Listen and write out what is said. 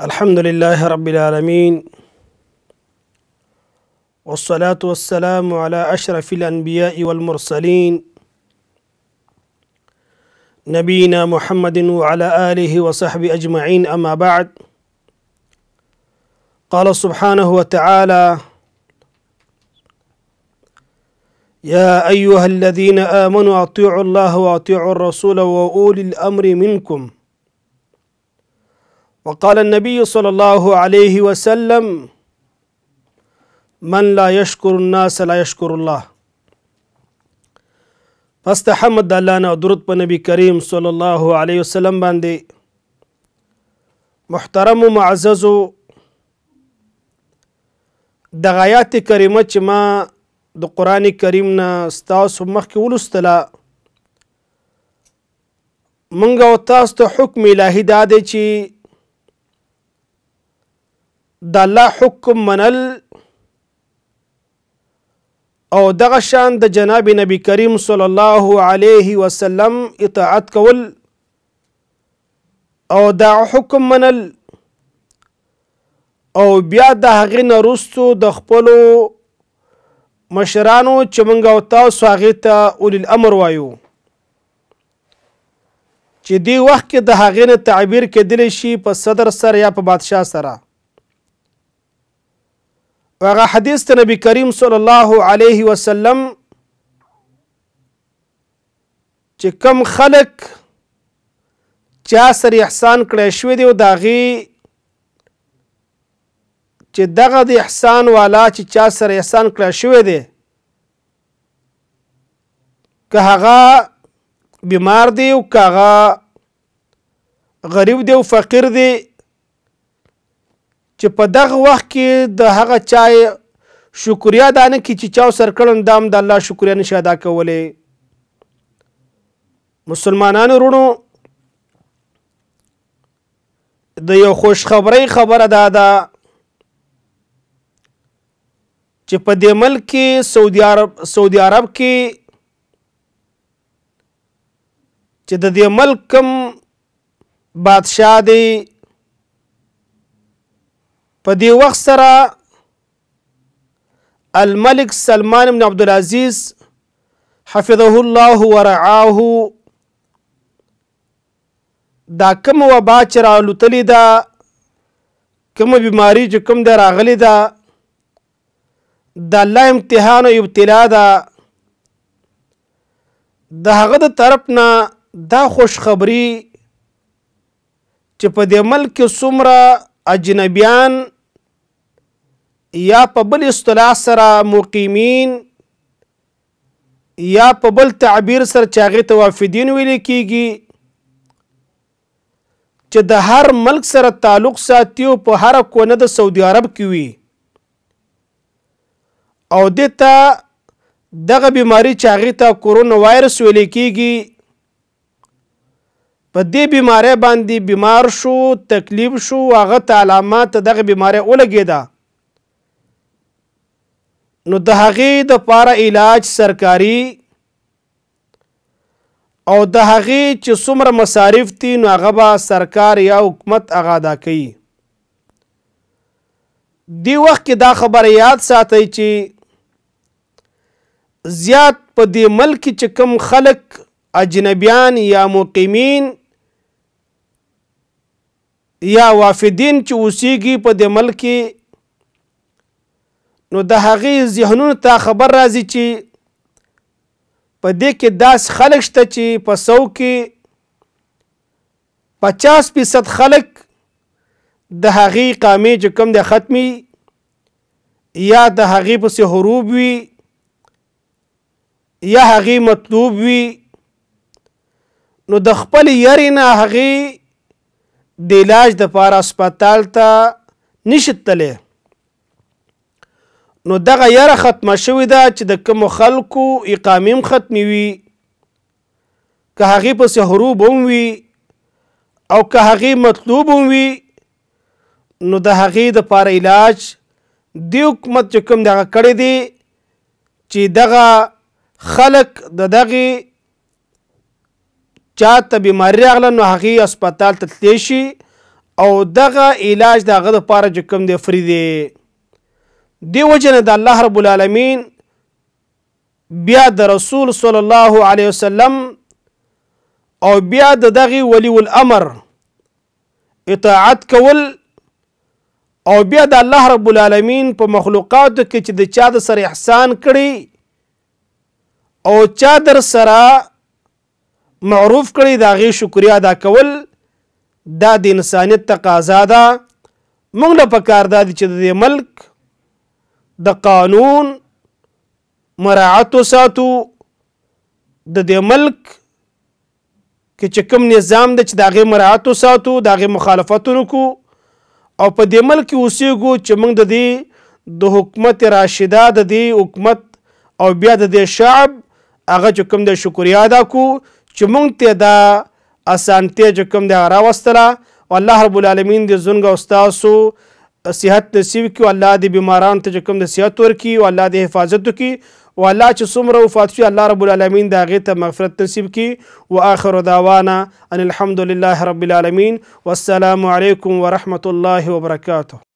الحمد لله رب العالمين والصلاة والسلام على أشرف الأنبياء والمرسلين نبينا محمد وعلى آله وصحبه أجمعين أما بعد قال سبحانه وتعالى يا أيها الذين آمنوا أطيعوا الله وأطيعوا الرسول وأولي الأمر منكم وقال النبي صلى الله عليه وسلم من لا يشكر الناس لا يشكر الله پس ته حمد الله نه درود په نبی کریم صلی الله علیه وسلم باندې محترم او معزز د غایات کریمه چې ما د قران کریم نه ستاسو مخکې ولستله منګه او تاسو ته حکم الهي دا دی چې د الله حکم منل او دغه شان د جناب نبی کریم صلی الله علیه وسلم اطاعت کول او دا حکم منل او بیا د هغې نه وروستو د خپلو مشرانو چې موږ او تاسو هغې ته اولي الامر وایو چې دی وخت کې د هغې نه تعبیر کېدلی شي په صدر سره یا په بادشاه سره و هغه حدیث ته نبی کریم صلی الله علیه وسلم چې کم خلق چا سره احسان کړی شوی دی او داغي چې دغه د احسان والا چې چا سره احسان کړی شوی دی که هغه بیمار دی او که هغه غریب دی او فقیر دی چې په دغه وخت کې د هغه چا شکریا دا نه کې چې چا سر کړم دام د الله شکریا نشي ادا کولی مسلمانانو رونو د یو خوش خبرۍ خبره دا ده چې په دې ملک کې سعودي عرب سعودي عرب کې چې د دې ملک کم بادشاه دی په دې وخت سره الملک سلمان بن عبد العزيز حفظه الله ورعاه دا کوم وبا چې رالوتلې ده کومه بیماری چې کوم ده راغلې ده د الله امتحان او ابتلا ده د هغه د طرف نه دا خوش خبری چې په دې ملک څومره اجنبیان یا په بل اصطلاح سره مقیمین یا په بل تعبیر سره چې هغې ته وافدین ویل کېږي چې د هر ملک سره تعلق ساتي او په هر کونه د سعودي عرب کې وي او دته دغه بیماری چې هغې ته کورونا وایرس ویل کېږي په دې بیماری باندې بیمار شو تکلیف شو هغه ته علامات دغه بیماری ولګېده نو د هغې د پاره علاج سرکاري او د هغې چې څومره مصارف دي نو هغه به سرکار یا حکومت هغه ادا کوي دی وخت کې دا خبره یاد ساتئ چې زیات په دې ملک چې کم خلک اجنبیان یا مقیمین یا وافدین چې اوسیږي په دې ملک کې نو د هغې ذهنونو ته خبر راځي چې په دې کې داس خلک شته چې په سو کې پچاس فیصد خلک د هغې قامې چې کوم د ختمي یا د هغې پسې حروب وي یا هغې مطلوب وي نو د خپل یری نه هغې د علاج دپاره هسپتال ته نشي تللی نو دغه یره ختمه شوې ده چې د کوم خلکو اقامیم ختمې وي که هغې پسې حروب هم وي او که هغې مطلوب هم وي نو د هغې دپاره علاج دی حکومت چې کوم دغه کړی دی چې دغه خلک د دغې چا ته بیماري راغله نو هغې هسپتال ته تلی شي او دغه علاج د هغه دپاره چې کوم دی فری دی دی وجنه د الله رب العالمین بیا د رسول صلی الله علیه وسلم او بیا د دغه ولی الامر اطاعت کول او بیا د الله رب العالمین په مخلوقاتو کې چې د چا د سره احسان کړي او چا در سره معروف کړي د هغې شکریا ادا کول دا د انسانیت تقاضا ده موږ له پکار دا چې د ملک د قانون مراعات وساتو د دې ملک کې چې کوم نظام د چې داغه مراعات وساتو داغه مخالفتونه کو او په دې ملک کې اوسېګو چې موږ د دې د حکومت راشده د دې حکومت او بیا د دې شعب هغه چې کوم د شکریا ادا کو چې موږ ته دا اسانتې چې کوم د راوستله والله رب العالمین دې زونګه استاد صحت نصیب کړي او الله دې بیمارانو ته چې کوم د صحت ورکړي او الله دې حفاظت وکړي او الله چې څومره وفات شي الله رب العالمین دا هغې ته مغفرت نصیب کړي واخر دعوانا ان الحمد لله رب العالمین والسلام علیکم ورحمة الله وبرکاته